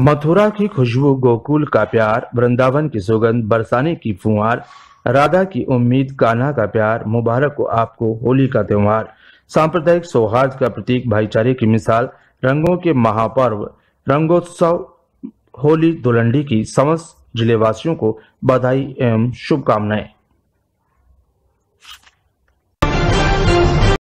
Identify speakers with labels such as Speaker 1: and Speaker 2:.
Speaker 1: मथुरा की खुशबू गोकुल का प्यार वृंदावन की सुगंध बरसाने की फुहार राधा की उम्मीद कान्हा का प्यार मुबारक को आपको होली का त्यौहार सांप्रदायिक सौहार्द का प्रतीक भाईचारे की मिसाल रंगों के महापर्व रंगोत्सव होली दुलंडी की समस्त जिले वासियों को बधाई एवं शुभकामनाएं